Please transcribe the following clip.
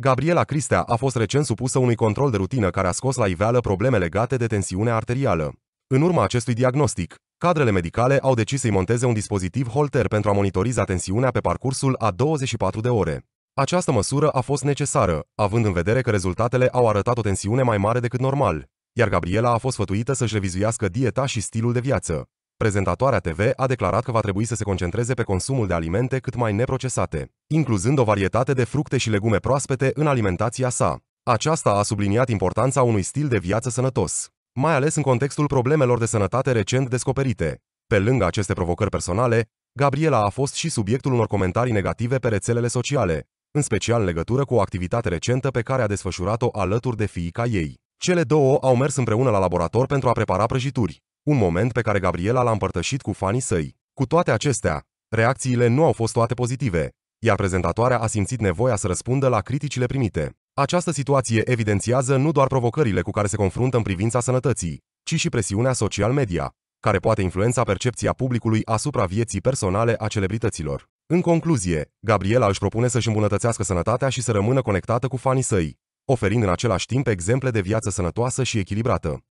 Gabriela Cristea a fost recent supusă unui control de rutină care a scos la iveală probleme legate de tensiune arterială. În urma acestui diagnostic, cadrele medicale au decis să-i monteze un dispozitiv holter pentru a monitoriza tensiunea pe parcursul a 24 de ore. Această măsură a fost necesară, având în vedere că rezultatele au arătat o tensiune mai mare decât normal, iar Gabriela a fost fătuită să-și revizuiască dieta și stilul de viață. Prezentatoarea TV a declarat că va trebui să se concentreze pe consumul de alimente cât mai neprocesate incluzând o varietate de fructe și legume proaspete în alimentația sa. Aceasta a subliniat importanța unui stil de viață sănătos, mai ales în contextul problemelor de sănătate recent descoperite. Pe lângă aceste provocări personale, Gabriela a fost și subiectul unor comentarii negative pe rețelele sociale, în special în legătură cu o activitate recentă pe care a desfășurat-o alături de fiica ei. Cele două au mers împreună la laborator pentru a prepara prăjituri, un moment pe care Gabriela l-a împărtășit cu fanii săi. Cu toate acestea, reacțiile nu au fost toate pozitive iar prezentatoarea a simțit nevoia să răspundă la criticile primite. Această situație evidențiază nu doar provocările cu care se confruntă în privința sănătății, ci și presiunea social media, care poate influența percepția publicului asupra vieții personale a celebrităților. În concluzie, Gabriela își propune să-și îmbunătățească sănătatea și să rămână conectată cu fanii săi, oferind în același timp exemple de viață sănătoasă și echilibrată.